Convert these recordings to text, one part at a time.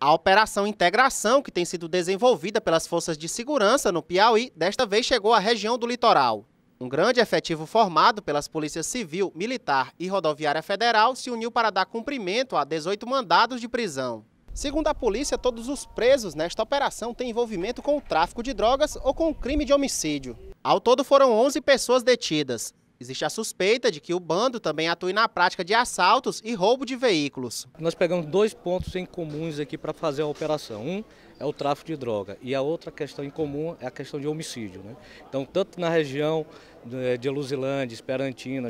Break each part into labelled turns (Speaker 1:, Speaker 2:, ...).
Speaker 1: A operação Integração, que tem sido desenvolvida pelas forças de segurança no Piauí, desta vez chegou à região do litoral. Um grande efetivo formado pelas polícias civil, militar e rodoviária federal se uniu para dar cumprimento a 18 mandados de prisão. Segundo a polícia, todos os presos nesta operação têm envolvimento com o tráfico de drogas ou com o crime de homicídio. Ao todo foram 11 pessoas detidas. Existe a suspeita de que o bando
Speaker 2: também atue na prática de assaltos e roubo de veículos. Nós pegamos dois pontos em comuns aqui para fazer a operação. Um é o tráfico de droga e a outra questão em comum é a questão de homicídio. Né? Então, tanto na região de Luzilândia, Esperantina,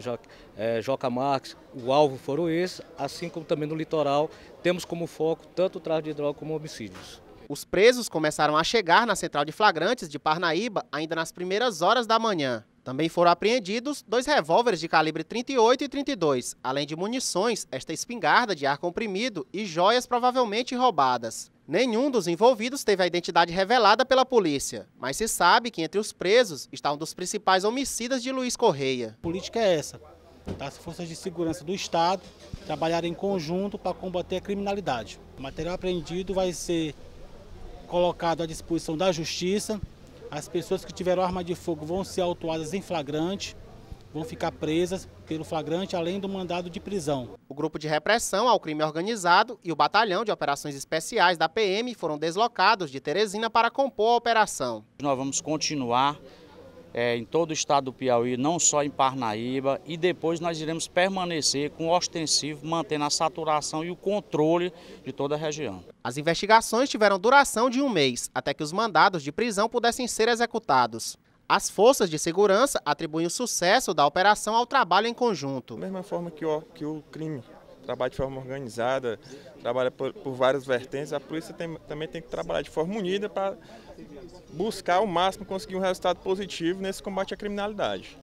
Speaker 2: é, Joca Marques, o alvo foram esses, assim como também no litoral, temos como foco
Speaker 1: tanto o tráfico de droga como homicídios. Os presos começaram a chegar na central de flagrantes de Parnaíba ainda nas primeiras horas da manhã. Também foram apreendidos dois revólveres de calibre 38 e 32, além de munições, esta espingarda de ar comprimido e joias provavelmente roubadas. Nenhum dos envolvidos teve a identidade revelada pela polícia, mas se sabe
Speaker 3: que entre os presos está um dos principais homicidas de Luiz Correia. A política é essa, tá? as forças de segurança do Estado trabalharem em conjunto para combater a criminalidade. O material apreendido vai ser colocado à disposição da Justiça as pessoas que tiveram arma de fogo vão ser autuadas em flagrante, vão ficar presas pelo flagrante, além do mandado de prisão. O grupo de repressão ao crime organizado e o batalhão de operações
Speaker 2: especiais da PM foram deslocados de Teresina para compor a operação. Nós vamos continuar é, em todo o estado do Piauí, não só em Parnaíba, e depois nós iremos permanecer com o ostensivo, mantendo a saturação e o controle de toda a região. As investigações tiveram duração de um mês, até que os mandados de prisão pudessem ser
Speaker 1: executados. As forças de segurança atribuem o sucesso da operação ao trabalho em conjunto.
Speaker 3: Da mesma forma que o, que o crime trabalha de forma organizada, trabalha por, por várias vertentes. A polícia tem, também tem que trabalhar de forma unida para buscar o máximo conseguir um resultado positivo nesse combate à criminalidade.